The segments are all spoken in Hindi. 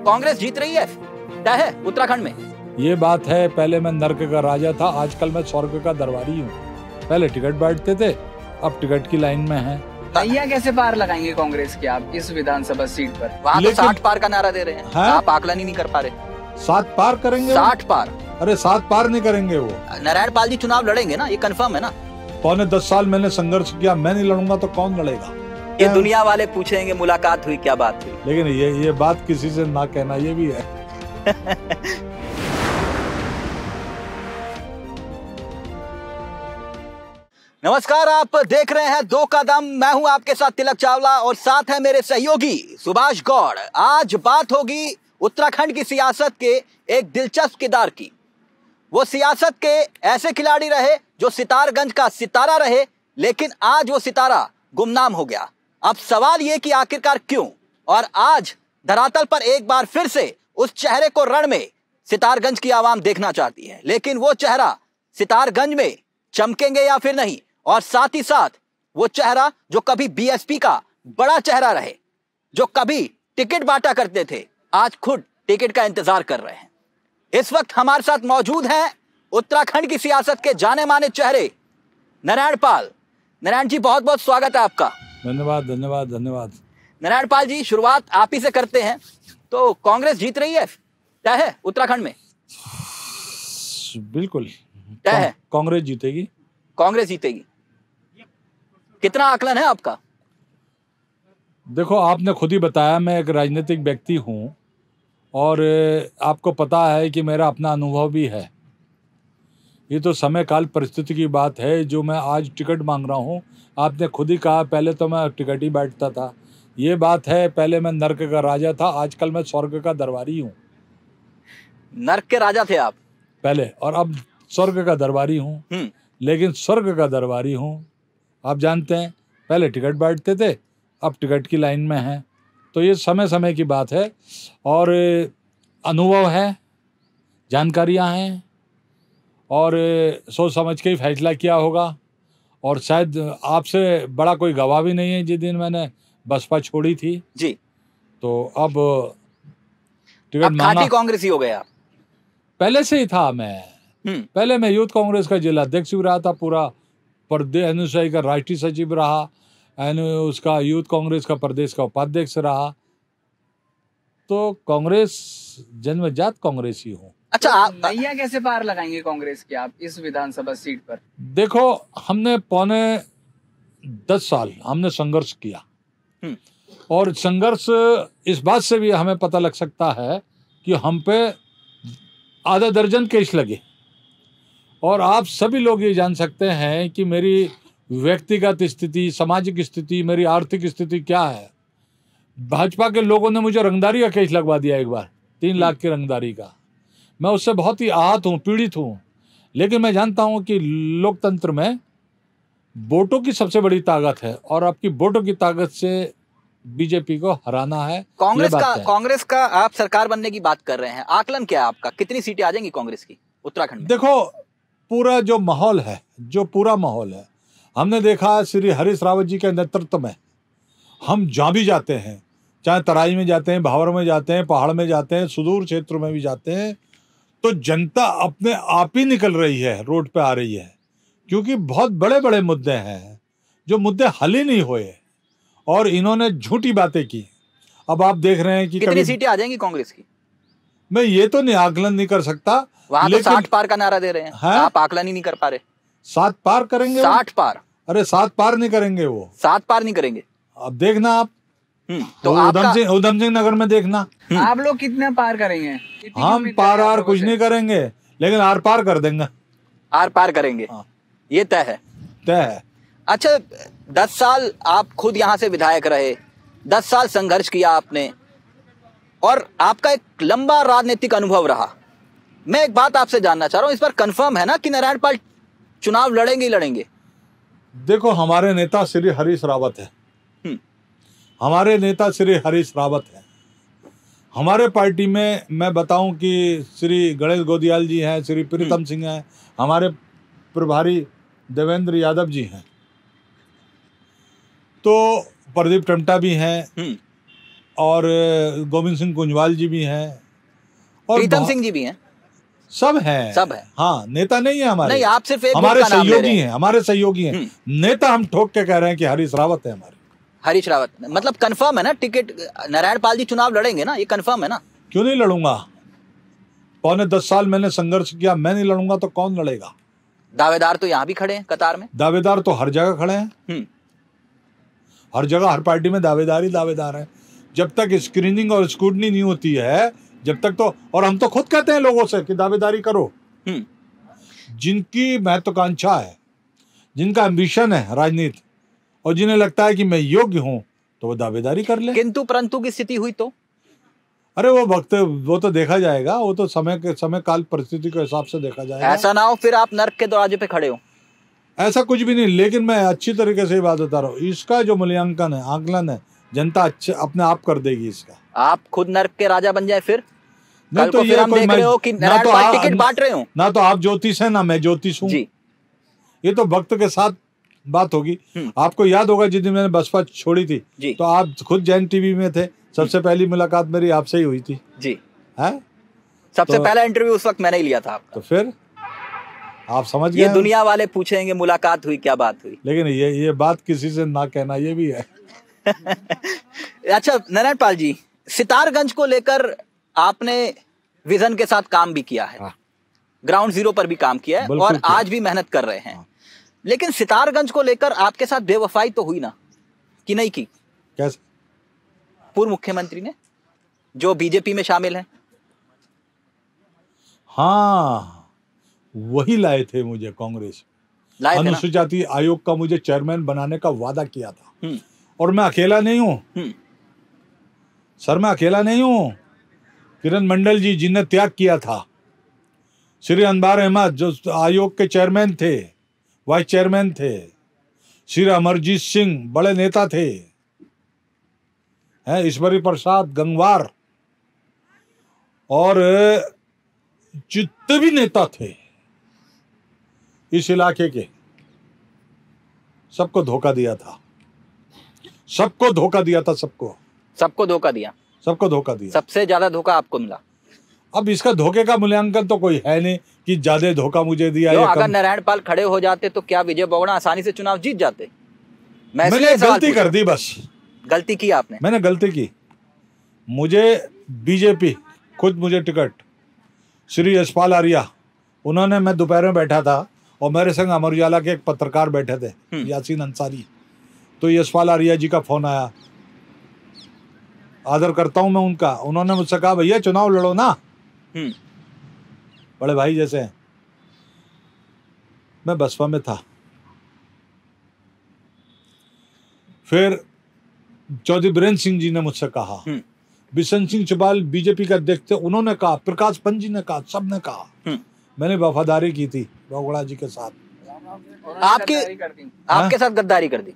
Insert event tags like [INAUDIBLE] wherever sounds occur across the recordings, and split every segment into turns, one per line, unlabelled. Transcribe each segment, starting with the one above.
कांग्रेस जीत रही है क्या है उत्तराखंड में
ये बात है पहले मैं नर्क का राजा था आजकल मैं स्वर्ग का दरबारी हूँ पहले टिकट बांटते थे अब टिकट की लाइन में है
भैया कैसे पार लगाएंगे कांग्रेस के आप इस विधानसभा सीट पर वहाँ तो साठ पार का नारा दे रहे हैं है? आप आकलन ही नहीं कर पा
रहे सात पार करेंगे साठ पार अरे सात पार नहीं करेंगे वो
नारायण पाल जी चुनाव लड़ेंगे ना ये कंफर्म है ना
पौने दस साल मैंने संघर्ष किया मैं नहीं लड़ूंगा तो कौन
लड़ेगा ये दुनिया वाले पूछेंगे मुलाकात हुई क्या बात हुई
लेकिन ये ये बात किसी से ना
कहना ये भी है [LAUGHS] नमस्कार आप देख रहे हैं दो कदम मैं हूं आपके साथ तिलक चावला और साथ है मेरे सहयोगी सुभाष गौड़ आज बात होगी उत्तराखंड की सियासत के एक दिलचस्प किरदार की वो सियासत के ऐसे खिलाड़ी रहे जो सितारगंज का सितारा रहे लेकिन आज वो सितारा गुमनाम हो गया अब सवाल यह कि आखिरकार क्यों और आज धरातल पर एक बार फिर से उस चेहरे को रण में सितारगंज की आवाम देखना चाहती है लेकिन वो चेहरा सितारगंज में चमकेंगे या फिर नहीं और साथ ही साथ वो चेहरा जो कभी बीएसपी का बड़ा चेहरा रहे जो कभी टिकट बांटा करते थे आज खुद टिकट का इंतजार कर रहे हैं इस वक्त हमारे साथ मौजूद हैं उत्तराखंड की सियासत के जाने माने चेहरे नारायण पाल नारायण जी बहुत बहुत स्वागत है आपका धन्यवाद धन्यवाद धन्यवाद नारायण पाल जी शुरुआत आप ही से करते हैं तो कांग्रेस जीत रही है क्या है उत्तराखंड में
बिल्कुल क्या है कांग्रेस जीतेगी
कांग्रेस जीतेगी कितना आकलन है आपका
देखो आपने खुद ही बताया मैं एक राजनीतिक व्यक्ति हूँ और आपको पता है कि मेरा अपना अनुभव भी है ये तो समय काल परिस्थिति की बात है जो मैं आज टिकट मांग रहा हूँ आपने खुद ही कहा पहले तो मैं टिकट ही बैठता था ये बात है पहले मैं नर्क का राजा था आजकल मैं स्वर्ग का दरबारी हूँ
नर्क के राजा थे आप
पहले और अब स्वर्ग का दरबारी हूँ हम्म। लेकिन स्वर्ग का दरबारी हूँ आप जानते हैं पहले टिकट बैठते थे अब टिकट की लाइन में हैं तो ये समय समय की बात है और अनुभव है जानकारियाँ हैं और सोच समझ के ही फैसला किया होगा और शायद आपसे बड़ा कोई गवाह भी नहीं है जिस दिन मैंने बसपा छोड़ी थी जी तो अब टिकट तो माना कांग्रेस ही हो गया पहले से ही था मैं हम्म। पहले मैं यूथ कांग्रेस का जिला अध्यक्ष भी रहा था पूरा प्रदेश अनुसाई का राष्ट्रीय सचिव रहा उसका यूथ कांग्रेस का प्रदेश का उपाध्यक्ष रहा तो कांग्रेस जन्मजात कांग्रेसी हूँ
अच्छा तो आप भैया कैसे पार लगाएंगे कांग्रेस की आप इस विधानसभा सीट पर
देखो हमने पौने दस साल हमने संघर्ष किया हम्म। और संघर्ष इस बात से भी हमें पता लग सकता है कि हम पे आधा दर्जन केस लगे और आप सभी लोग ये जान सकते हैं कि मेरी व्यक्तिगत स्थिति सामाजिक स्थिति मेरी आर्थिक स्थिति क्या है भाजपा के लोगों ने मुझे रंगदारी का केस लगवा दिया एक बार तीन लाख की रंगदारी का मैं उससे बहुत ही आहत हूँ पीड़ित हूँ लेकिन मैं जानता हूँ कि लोकतंत्र में वोटों की सबसे बड़ी ताकत है और आपकी वोटों की ताकत से बीजेपी को हराना है कांग्रेस का
कांग्रेस का आप सरकार बनने की बात कर रहे हैं आकलन क्या है आपका कितनी सीटें आ जाएंगी कांग्रेस की उत्तराखंड देखो
पूरा जो माहौल है जो पूरा माहौल है हमने देखा श्री हरीश रावत जी के नेतृत्व में हम जहाँ भी जाते हैं चाहे तराई में जाते हैं भावर में जाते हैं पहाड़ में जाते हैं सुदूर क्षेत्र में भी जाते हैं तो जनता अपने आप ही निकल रही है रोड पे आ रही है क्योंकि बहुत बड़े बड़े मुद्दे हैं जो मुद्दे हल ही नहीं हुए और इन्होंने झूठी बातें की अब आप देख रहे हैं कि कितनी सीटें
आ जाएंगी कांग्रेस की
मैं ये तो नहीं आकलन नहीं कर सकता
वहां तो साठ पार का नारा दे रहे हैं
है? आप आकलन ही नहीं कर पा रहे सात पार करेंगे साठ पार अरे सात पार नहीं करेंगे वो सात पार नहीं करेंगे अब देखना आप हम्म। तो उधम सिंह उधम सिंह नगर में देखना हम्म। आप लोग
कितने पार करेंगे
हम पार आर कुछ नहीं करेंगे लेकिन आर पार कर देंगे
आर पार करेंगे हाँ। ये तय है तय है अच्छा दस साल आप खुद यहाँ से विधायक रहे दस साल संघर्ष किया आपने और आपका एक लंबा राजनीतिक अनुभव रहा मैं एक बात आपसे जानना चाह रहा हूँ इस बार कंफर्म है ना कि नारायण पाल चुनाव लड़ेंगे ही लड़ेंगे
देखो हमारे नेता श्री हरीश रावत है हमारे नेता श्री हरीश रावत हैं हमारे पार्टी में मैं बताऊं कि श्री गणेश गोदियाल जी हैं श्री प्रीतम हम्म। सिंह हैं हमारे प्रभारी देवेंद्र यादव जी हैं तो प्रदीप टमटा भी हैं हम्म। और गोविंद सिंह कुंजवाल जी भी हैं
और प्रीतम सिंह जी भी हैं
सब है सब है हाँ नेता नहीं है हमारे नहीं आप सिर्फ हमारे सहयोगी हैं हमारे सहयोगी हैं हम्म। नेता हम ठोक के कह रहे हैं कि हरीश रावत है हमारे
हरीश रावत मतलब कंफर्म है ना टिकट नारायण पाल जी चुनाव लड़ेंगे ना ये कंफर्म है ना
क्यों नहीं लड़ूंगा पौने दस साल मैंने संघर्ष किया मैं नहीं लड़ूंगा तो कौन लड़ेगा
दावेदार तो यहाँ भी खड़े हैं कतार में
दावेदार तो हर जगह खड़े हैं हम्म। हर जगह हर पार्टी में दावेदार ही दावेदार है जब तक स्क्रीनिंग और स्क्रूटनी नहीं होती है जब तक तो और हम तो खुद कहते हैं लोगों से कि दावेदारी करो
हम्म।
जिनकी महत्वाकांक्षा है जिनका एम्बिशन है राजनीति और जिन्हें लगता है कि मैं योग्य हूँ तो वो दावेदारी कर ले किंतु परंतु की स्थिति हुई तो अरे वो भक्त वो तो देखा जाएगा वो तो समय के समय काल परिस्थिति के हिसाब से देखा जाएगा
ऐसा ना हो फिर आप नर्क के दरवाजे पे खड़े हो
ऐसा कुछ भी नहीं लेकिन मैं अच्छी तरीके से बात बता रहा हूँ इसका जो मूल्यांकन है आकलन है जनता अच्छे अपने आप कर देगी इसका आप खुद नर्क के राजा बन जाए फिर नहीं तो ये कोई मैं, हो कि ना तो आप टिकट बांट रहे हो ना तो आप ज्योतिष है ना मैं ज्योतिष हूँ ये तो भक्त के साथ बात होगी हम्म। आपको याद होगा जिस दिन मैंने बसपा छोड़ी थी तो आप खुद जैन टीवी में थे सबसे हम्म। पहली मुलाकात मेरी आपसे ही हुई थी जी
है सबसे तो, पहला इंटरव्यू उस वक्त मैंने ही लिया था आपका
तो फिर आप
समझ गए दुनिया वाले पूछेंगे मुलाकात हुई क्या बात हुई
लेकिन ये ये बात किसी से ना कहना ये भी
है [LAUGHS] अच्छा नारायण पाल जी सितारगंज को लेकर आपने विजन के साथ काम भी किया है हाँ। ग्राउंड जीरो पर भी काम किया है और आज भी मेहनत कर रहे हैं हाँ। लेकिन सितारगंज को लेकर आपके साथ बेवफाई तो हुई ना कि नहीं की कैसे पूर्व मुख्यमंत्री ने जो बीजेपी में शामिल है
हाँ वही लाए थे मुझे कांग्रेस अनुसूचित जाति आयोग का मुझे चेयरमैन बनाने का वादा किया था हम्म। और मैं अकेला नहीं हूँ हम्म। सर मैं अकेला नहीं हूँ किरण मंडल जी जिन्हें त्याग किया था श्री अनबार अहमद जो आयोग के चेयरमैन थे वाइस चेयरमैन थे श्री अमरजीत सिंह बड़े नेता थे हैं ईश्वरी प्रसाद गंगवार और जितने भी नेता थे इस इलाके के सबको धोखा दिया था सबको धोखा दिया था सबको
सबको धोखा दिया सबको धोखा दिया सबसे ज्यादा धोखा आपको मिला
अब इसका धोखे का मूल्यांकन तो कोई है नहीं कि ज्यादा धोखा मुझे दिया या अगर
नारायण पाल खड़े हो जाते तो क्या विजय बोगड़ा आसानी से चुनाव जीत जाते
मैं मैंने गलती कर दी बस गलती की आपने मैंने गलती की मुझे बीजेपी खुद मुझे टिकट श्री यशपाल आर्या उन्होंने मैं दोपहर में बैठा था और मेरे संग अमर उजाला के एक पत्रकार बैठे थे हम्म। यासीन अंसारी तो यशपाल आर्या जी का फोन आया आदर करता हूँ मैं उनका उन्होंने मुझसे कहा भैया चुनाव लड़ो ना हम्म। बड़े भाई जैसे हैं मैं बसपा में था फिर चौधरी बीरेन्द्र सिंह जी ने मुझसे कहा हम्म। बिशन सिंह चुबाल बीजेपी का देखते उन्होंने कहा प्रकाश पंत जी ने कहा सब ने कहा हम्म। मैंने वफादारी की थी भोगड़ा जी के साथ
आपके हाँ?
आपके साथ गद्दारी कर दी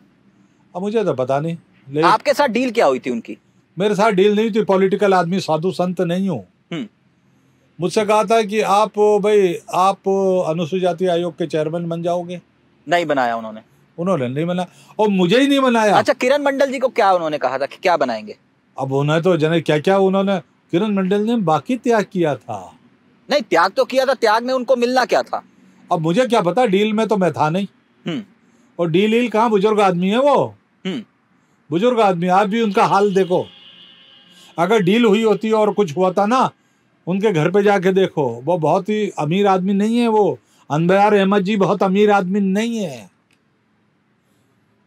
अब मुझे तो पता नहीं आपके साथ डील क्या हुई थी उनकी मेरे साथ डील नहीं थी पॉलिटिकल आदमी साधु संत नहीं हूँ मुझसे कहा था कि आप भाई आप अनुसूचित जाति आयोग
के चेयरमैन बन जाओगे नहीं बनाया उन्होंने उन्होंने नहीं बनाया और मुझे ही नहीं बनाया अच्छा किरण मंडल जी को क्या उन्होंने कहा था कि क्या बनाएंगे
अब उन्हें तो जने क्या क्या उन्होंने किरण मंडल ने बाकी त्याग किया था नहीं त्याग तो किया था त्याग में उनको मिलना क्या था अब मुझे क्या पता डील में तो मैं था नहीं हम्म। और डील ईल कहा बुजुर्ग आदमी है वो हम्म। बुजुर्ग आदमी आप भी उनका हाल देखो अगर डील हुई होती और कुछ हुआ था ना उनके घर पे जाके देखो वो बहुत ही अमीर आदमी नहीं है वो अनबार अहमद जी बहुत अमीर आदमी नहीं है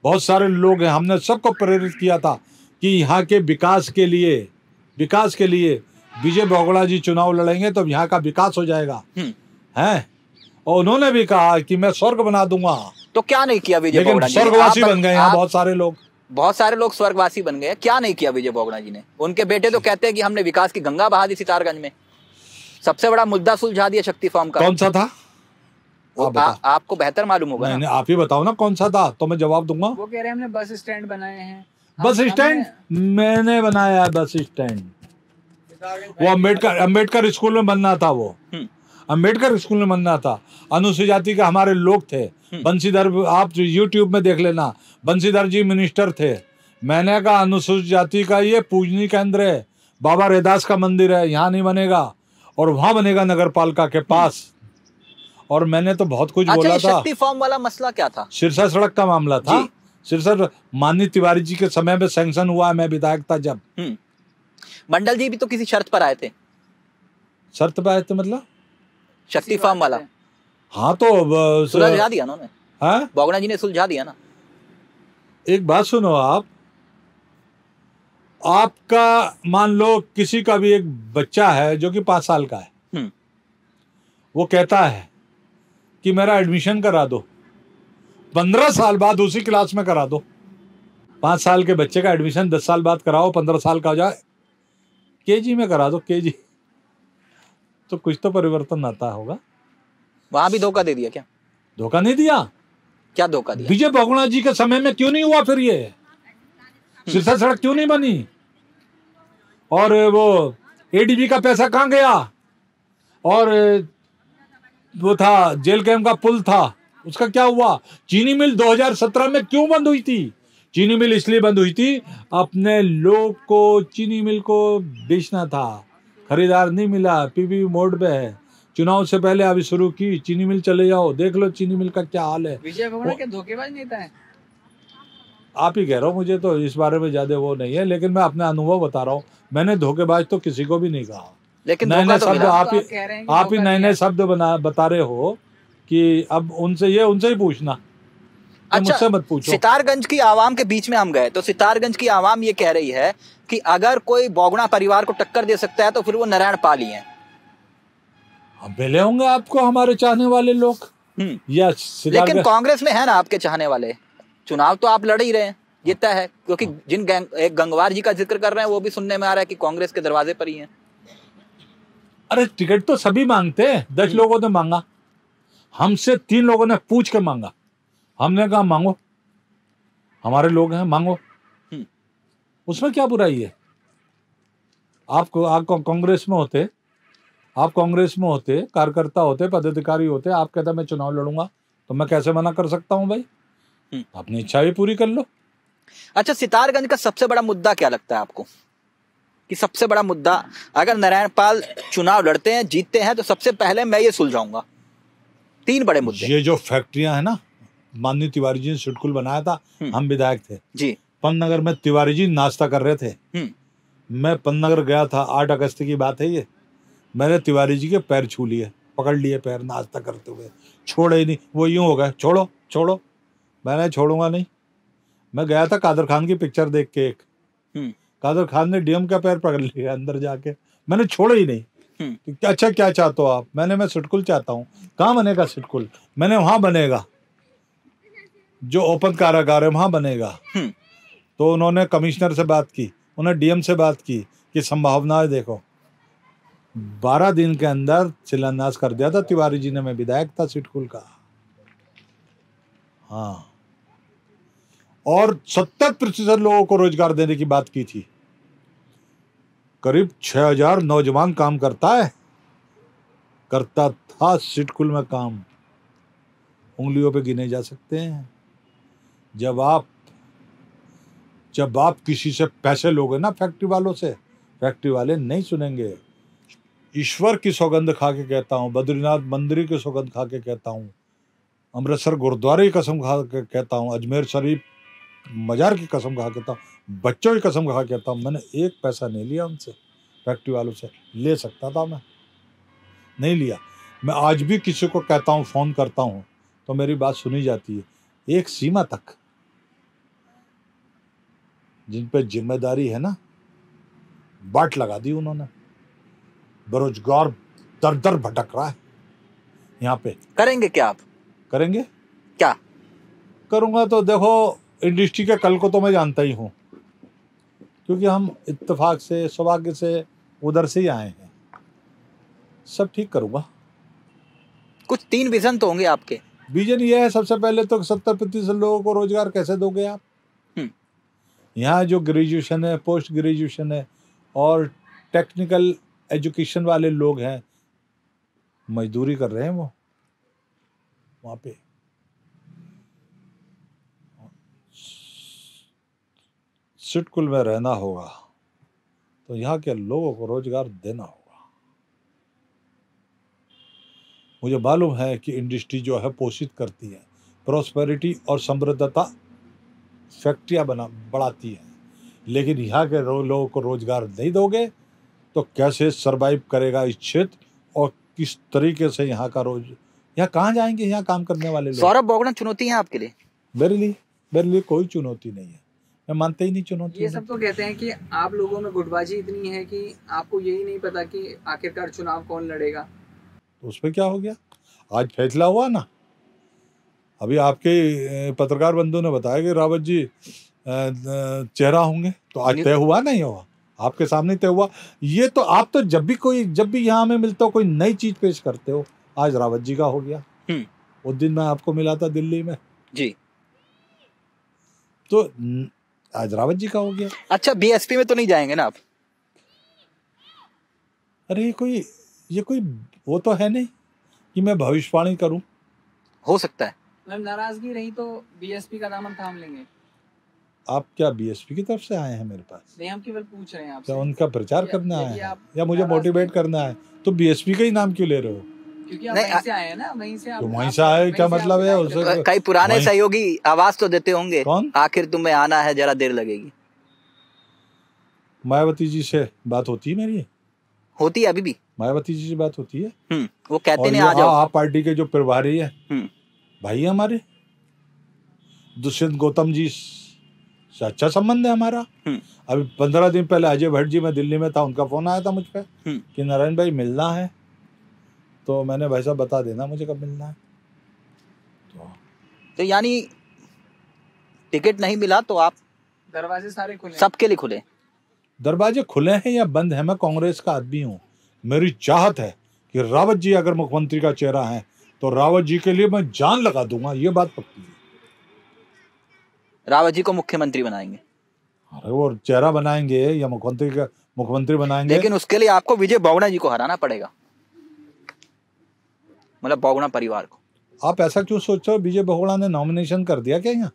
बहुत सारे लोग हैं हमने सबको प्रेरित किया था कि यहाँ के विकास के लिए विकास के लिए विजय बोगड़ा जी चुनाव लड़ेंगे तो यहाँ का विकास हो जाएगा हम्म। है और उन्होंने भी कहा कि मैं स्वर्ग बना दूंगा
तो क्या नहीं किया विजय लेकिन स्वर्गवासी बन गए यहाँ बहुत सारे लोग बहुत सारे लोग स्वर्गवासी बन गए क्या नहीं किया विजय बोगड़ा जी ने उनके बेटे तो कहते हैं कि हमने विकास की गंगा बहा दी सितारगंज में सबसे बड़ा मुद्दा सुलझा दिया शक्ति फॉर्म का कौन सा था आप आ, आपको बेहतर मालूम
होगा नहीं, आप ही बताओ ना कौन सा था तो मैं जवाब दूंगा
वो कह रहे हैं हमने बस स्टैंड बनाए हैं
बस स्टैंड मैंने बनाया है बस स्टैंड वो अम्बेडकर अम्बेडकर स्कूल में बनना था वो अम्बेडकर हम्म। स्कूल में बनना था अनुसूचित जाति के हमारे लोग थे हम्म। बंशीधर आप यूट्यूब में देख लेना बंशीधर जी मिनिस्टर थे मैंने कहा अनुसूचित जाति का ये पूजनी केंद्र है बाबा रेदास का मंदिर है यहाँ नहीं बनेगा और वहां बनेगा नगर पालिका के पास और मैंने तो बहुत कुछ अच्छा, बोला था शक्ति
फॉर्म वाला मसला क्या था
सिरसा सड़क का मामला था सिरसा माननीय तिवारी जी के समय में सैंक्शन हुआ मैं विधायक था जब
हम्म। मंडल जी भी तो किसी शर्त पर आए थे
शर्त पर आए थे मतलब
शक्ति फॉर्म वाला
हाँ तो सुलझा दिया ना हाँ?
बोगना जी ने सुलझा दिया ना
एक बात सुनो आप आपका मान लो किसी का भी एक बच्चा है जो कि पांच साल का है हम्म। वो कहता है कि मेरा एडमिशन करा दो पंद्रह साल बाद उसी क्लास में करा दो पांच साल के बच्चे का एडमिशन दस साल बाद कराओ पंद्रह साल का हो जाए के जी में करा दो के जी तो कुछ तो परिवर्तन आता होगा वहां भी धोखा दे दिया क्या धोखा नहीं दिया क्या धोखा दिया विजय बगुणा जी के समय में क्यों नहीं हुआ फिर ये सिरसा सड़क क्यों नहीं बनी और वो एडीबी का पैसा कहाँ गया और वो था जेल कैम का पुल था उसका क्या हुआ चीनी मिल 2017 में क्यों बंद हुई थी चीनी मिल इसलिए बंद हुई थी अपने लोग को चीनी मिल को बेचना था खरीदार नहीं मिला पीपी मोड पे है चुनाव से पहले अभी शुरू की चीनी मिल चले जाओ देख लो चीनी मिल का क्या हाल है
विजय धोखेबाज नेता है
आप ही कह रहे हो मुझे तो इस बारे में ज़्यादा वो नहीं है लेकिन मैं अपना अनुभव बता रहा हूँ मैंने धोखेबाज तो किसी को भी नहीं कहा
लेकिन नए नए तो शब्द आप ही आप ही नए
नए शब्द बना बता रहे हो कि अब उनसे ये उनसे ही पूछना अच्छा,
मुझसे मत पूछो सितारगंज की आवाम के बीच में हम गए तो सितारगंज की आवाम ये कह रही है कि अगर कोई बोगुणा परिवार को टक्कर दे सकता है तो फिर वो नारायण पाली है
हम मिले होंगे आपको हमारे चाहने वाले लोग हम्म। या लेकिन
कांग्रेस में है ना आपके चाहने वाले चुनाव तो आप लड़ ही रहे हैं जीता हाँ। है क्योंकि हाँ। जिन गंग, एक गंगवार जी का जिक्र कर रहे हैं वो भी सुनने में आ रहा है कि कांग्रेस के दरवाजे पर ही है
अरे टिकट तो सभी मांगते हैं दस हम्म। लोगों ने मांगा हमसे तीन लोगों ने पूछ के मांगा हमने कहा मांगो हमारे लोग हैं मांगो हम्म। उसमें क्या बुराई है आपको आप कांग्रेस में होते आप कांग्रेस में होते कार्यकर्ता होते पदाधिकारी होते आप कहते मैं चुनाव लड़ूंगा
तो मैं कैसे मना कर सकता हूँ भाई हम्म। अपनी इच्छा भी पूरी कर लो अच्छा सितारगंज का सबसे बड़ा मुद्दा क्या लगता है आपको कि सबसे बड़ा मुद्दा अगर नारायण पाल चुनाव लड़ते हैं जीतते हैं तो सबसे पहले मैं ये सुलझाऊंगा तीन बड़े मुद्दे ये
जो फैक्ट्रियां है ना माननीय तिवारी जी ने सुटकुल बनाया था हम्म। हम विधायक थे जी पन्नगर में तिवारी जी नाश्ता कर रहे थे हम्म। मैं पन्नगर गया था आठ अगस्त की बात है ये मैंने तिवारी जी के पैर छू लिए पकड़ लिए पैर नाश्ता करते हुए छोड़े ही नहीं वो यूं हो गए छोड़ो छोड़ो मैंने छोड़ूंगा नहीं मैं गया था कादर खान की पिक्चर देख के एक हम्म। कादर खान ने डीएम का पैर पकड़ लिया अंदर जाके मैंने छोड़ा ही नहीं हम्म। क्या अच्छा क्या चाहते हो आप मैंने मैं सिटकुल चाहता हूँ कहाँ बनेगा सिटकुल मैंने वहां बनेगा जो ओपन कारागार है वहां बनेगा हम्म। तो उन्होंने कमिश्नर से बात की उन्होंने डीएम से बात की कि संभावनाएं देखो बारह दिन के अंदर शिलान्यास कर दिया था तिवारी जी ने मैं विधायक था सिटकुल का हाँ और सत्तर प्रतिशत लोगों को रोजगार देने की बात की थी करीब छह हजार नौजवान काम करता है करता था सिटकुल में काम उंगलियों पे गिने जा सकते हैं जब आप जब आप किसी से पैसे लोगे ना फैक्ट्री वालों से फैक्ट्री वाले नहीं सुनेंगे ईश्वर की सौगंध खा के कहता हूँ बद्रीनाथ मंदिर की सौगंध खा के कहता हूँ अमृतसर गुरुद्वारे की कसम खा के कहता हूँ अजमेर शरीफ मज़ार की कसम खा के था बच्चों की कसम खा के था मैंने एक पैसा नहीं लिया उनसे फैक्ट्री वालों से ले सकता था मैं नहीं लिया मैं आज भी किसी को कहता हूँ फ़ोन करता हूँ तो मेरी बात सुनी जाती है एक सीमा तक जिन पे जिम्मेदारी है ना बाट लगा दी उन्होंने बेरोजगार दर दर भटक रहा है यहाँ पे करेंगे क्या आप करेंगे क्या करूंगा तो देखो इंडस्ट्री के कल को तो मैं जानता ही हूँ क्योंकि हम इत्तेफाक से सौभाग्य से उधर से ही आए हैं सब ठीक करूँगा कुछ तीन विजन तो होंगे आपके विजन ये है सबसे पहले तो सत्तर प्रतिशत लोगों को रोजगार कैसे दोगे आप हम्म। यहाँ जो ग्रेजुएशन है पोस्ट ग्रेजुएशन है और टेक्निकल एजुकेशन वाले लोग हैं मजदूरी कर रहे हैं वो वहाँ पे सिटकुल में रहना होगा तो यहाँ के लोगों को रोज़गार देना होगा मुझे मालूम है कि इंडस्ट्री जो है पोषित करती है प्रोस्पेरिटी और समृद्धता फैक्ट्रियाँ बना बढ़ाती हैं लेकिन यहाँ के लोगों को रोज़गार नहीं दोगे तो कैसे सरवाइव करेगा इस क्षेत्र और किस तरीके से यहाँ का रोज यहाँ कहाँ जाएंगे यहाँ काम करने वाले लोग सौरभ बोगना चुनौती है आपके लिए मेरे लिए मेरे लिए कोई चुनौती नहीं है मैं मानता ही नहीं चुनौती ये सब तो
कहते हैं कि आप लोगों में गुटबाजी इतनी है कि आपको यही नहीं पता कि आखिरकार चुनाव कौन लड़ेगा
तो उस पर क्या हो गया आज फैसला हुआ ना अभी आपके पत्रकार बंधु ने बताया कि रावत जी चेहरा होंगे तो आज तय हुआ नहीं हुआ आपके सामने तय हुआ ये तो आप तो जब भी कोई जब भी यहाँ में मिलता हो कोई नई चीज पेश करते हो आज रावत जी का हो गया हम्म। उस दिन मैं आपको मिला था दिल्ली में जी तो आज रावत जी का हो गया
अच्छा बीएसपी में तो नहीं जाएंगे ना आप
अरे कोई ये कोई वो तो है नहीं कि मैं भविष्यवाणी करूं हो सकता है
मैम नाराजगी रही तो बीएसपी का दामन थाम लेंगे
आप क्या बीएसपी की तरफ से आए हैं मेरे पास
नहीं हम केवल पूछ रहे हैं आपसे क्या
उनका प्रचार करना है या मुझे मोटिवेट करना है तो बीएसपी का
ही नाम क्यों ले रहे हो क्योंकि आप वहीं से आए हैं ना वहीं से तो आए क्या मतलब है कई पुराने सहयोगी आवाज तो देते होंगे आखिर तुम्हें आना है जरा देर लगेगी
मायावती जी से बात होती है मेरी होती है अभी भी मायावती जी से बात होती है हम्म,
वो कहते हैं आ जाओ आप
पार्टी के जो प्रभारी है हम्म। भाई हमारे दुष्यंत गौतम जी से अच्छा संबंध है हमारा हम्म। अभी पंद्रह दिन पहले अजय भट्ट जी मैं दिल्ली में था उनका फोन आया था मुझ पर कि नारायण भाई मिलना है तो मैंने भाई साहब बता देना मुझे कब मिलना है
तो, तो यानी टिकट नहीं मिला तो आप दरवाजे सारे खुले सबके लिए खुले
दरवाजे खुले हैं या बंद है मैं कांग्रेस का आदमी हूँ मेरी चाहत है कि रावत जी अगर मुख्यमंत्री का चेहरा है तो रावत जी के लिए मैं जान लगा दूंगा ये बात पक्की है
रावत जी को मुख्यमंत्री बनाएंगे
अरे वो चेहरा बनाएंगे या मुख्यमंत्री का मुख्यमंत्री बनाएंगे लेकिन उसके
लिए आपको विजय बहुगुणा जी को हराना पड़ेगा मतलब बहुगुणा परिवार को
आप ऐसा क्यों सोच रहे हो विजय बहुगुणा ने नॉमिनेशन कर दिया क्या यहाँ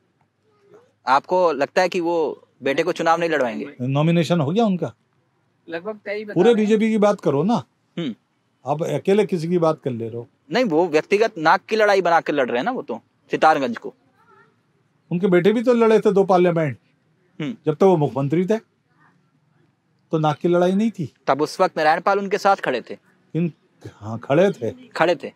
आपको लगता है कि वो बेटे को चुनाव नहीं लड़वाएंगे
नॉमिनेशन हो गया उनका
लगभग पूरे
बीजेपी की बात करो ना हम्म। आप अकेले किसी की बात कर ले रहे हो
नहीं वो व्यक्तिगत नाक की लड़ाई बना के लड़ रहे हैं ना वो तो सितारगंज को
उनके बेटे भी तो लड़े थे दो पार्लियामेंट हम्म। जब तक तो वो मुख्यमंत्री थे तो नाक की लड़ाई नहीं थी
तब उस वक्त नारायण पाल उनके साथ खड़े थे इन हाँ खड़े थे खड़े थे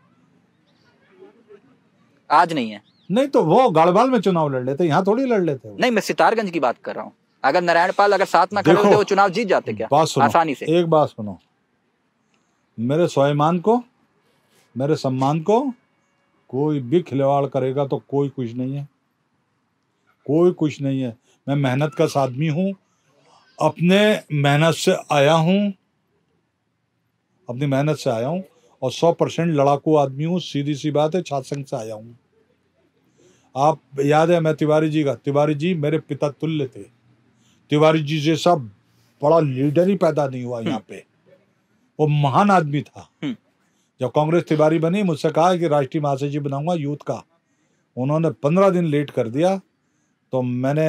आज नहीं है नहीं तो वो गढ़वाल में चुनाव लड़ लेते यहाँ थोड़ी लड़ लेते नहीं मैं सितारगंज की बात कर रहा हूँ अगर नारायण पाल अगर साथ में खड़े होते वो चुनाव जीत जाते क्या आसानी से
एक बात सुनो मेरे स्वाभिमान को मेरे सम्मान को कोई भी खिलवाड़ करेगा तो कोई कुछ नहीं है कोई कुछ नहीं है मैं मेहनत का साधमी हूँ अपने मेहनत से आया हूँ अपनी मेहनत से आया हूँ और सौ परसेंट लड़ाकू आदमी हूँ सीधी सी बात है छात्र संघ से आया हूँ आप याद है मैं तिवारी जी का तिवारी जी मेरे पिता तुल्य थे तिवारी जी जैसा बड़ा लीडर ही पैदा नहीं हुआ यहाँ पे वो महान आदमी था हम्म। जब कांग्रेस तिवारी बनी मुझसे कहा कि राष्ट्रीय महासचिव बनाऊंगा यूथ का उन्होंने पंद्रह दिन लेट कर दिया तो मैंने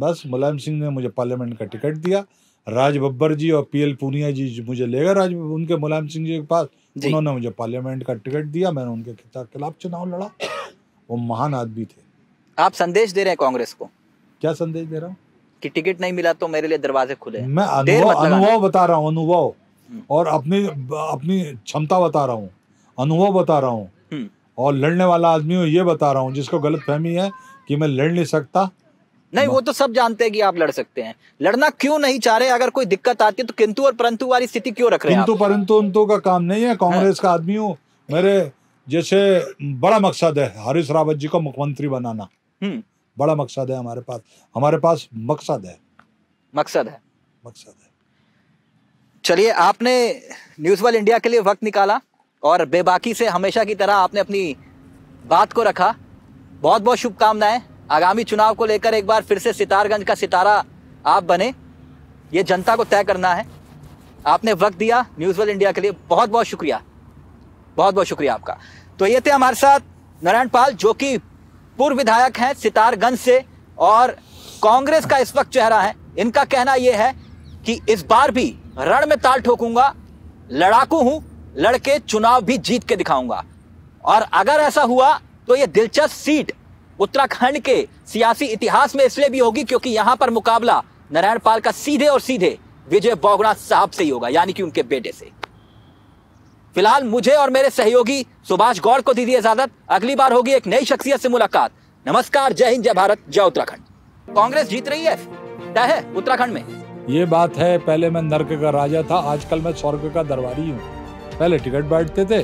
बस मुलायम सिंह ने मुझे पार्लियामेंट का टिकट दिया राज बब्बर जी और पीएल पूनिया जी मुझे ले गए राज उनके मुलायम सिंह जी के पास उन्होंने मुझे पार्लियामेंट का टिकट दिया मैंने उनके खिलाफ चुनाव लड़ा वो महान आदमी थे
आप संदेश दे रहे हैं कांग्रेस को क्या संदेश दे रहा हूँ कि टिकट नहीं मिला तो मेरे लिए दरवाजे खुले मैं अनुभव अनुभव
बता रहा हूँ अनुभव हम्म। और अपनी अपनी क्षमता बता रहा हूँ अनुभव बता रहा हूँ हम्म। और लड़ने वाला आदमी हूँ ये बता रहा हूँ जिसको गलत फहमी है कि मैं लड़ नहीं सकता
नहीं वो तो सब जानते हैं कि आप लड़ सकते हैं लड़ना क्यों नहीं चाह रहे अगर कोई दिक्कत आती है तो किंतु और परंतु वाली स्थिति क्यों रख रहे हैं किंतु
परंतु उनतो का काम नहीं है कांग्रेस हाँ। का आदमी हूँ मेरे जैसे बड़ा मकसद है हरीश रावत जी को मुख्यमंत्री बनाना हम्म। बड़ा मकसद है हमारे पास हमारे पास मकसद है
मकसद है मकसद है चलिए आपने न्यूज वाल इंडिया के लिए वक्त निकाला और बेबाकी से हमेशा की तरह आपने अपनी बात को रखा बहुत बहुत शुभकामनाएं आगामी चुनाव को लेकर एक बार फिर से सितारगंज का सितारा आप बने ये जनता को तय करना है आपने वक्त दिया न्यूज़ वर्ल्ड इंडिया के लिए बहुत बहुत शुक्रिया बहुत बहुत शुक्रिया आपका तो ये थे हमारे साथ नारायण पाल जो कि पूर्व विधायक हैं सितारगंज से और कांग्रेस का इस वक्त चेहरा है इनका कहना यह है कि इस बार भी रण में ताल ठोकूंगा लड़ाकू हूं लड़के चुनाव भी जीत के दिखाऊंगा और अगर ऐसा हुआ तो यह दिलचस्प सीट उत्तराखंड के सियासी इतिहास में इसलिए भी होगी क्योंकि यहाँ पर मुकाबला नारायण पाल का सीधे और सीधे विजय बौगड़ा साहब से ही होगा यानी कि उनके बेटे से फिलहाल मुझे और मेरे सहयोगी सुभाष गौड़ को दीजिए इजाजत अगली बार होगी एक नई शख्सियत से मुलाकात नमस्कार जय हिंद जय भारत जय उत्तराखंड कांग्रेस जीत रही है तय है उत्तराखंड में
ये बात है पहले मैं नर्क का राजा था आजकल मैं स्वर्ग का दरबारी हूँ पहले टिकट बांटते थे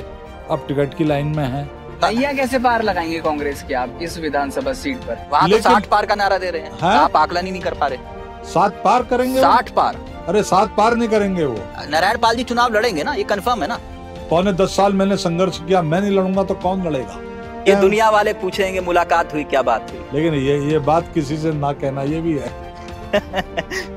अब टिकट की लाइन में है
भैया कैसे पार लगाएंगे कांग्रेस के आप इस विधानसभा सीट पर वहाँ तो साठ पार का नारा दे रहे हैं है? हाँ? आप आकलन ही नहीं कर पा रहे
सात पार करेंगे साठ पार अरे सात पार नहीं करेंगे वो
नारायण पाल जी चुनाव लड़ेंगे ना ये कंफर्म है ना
पौने दस साल मैंने संघर्ष किया मैं नहीं लड़ूंगा तो कौन लड़ेगा
ये दुनिया वाले पूछेंगे मुलाकात हुई क्या बात हुई लेकिन ये ये बात किसी से ना कहना ये भी है [LAUGHS]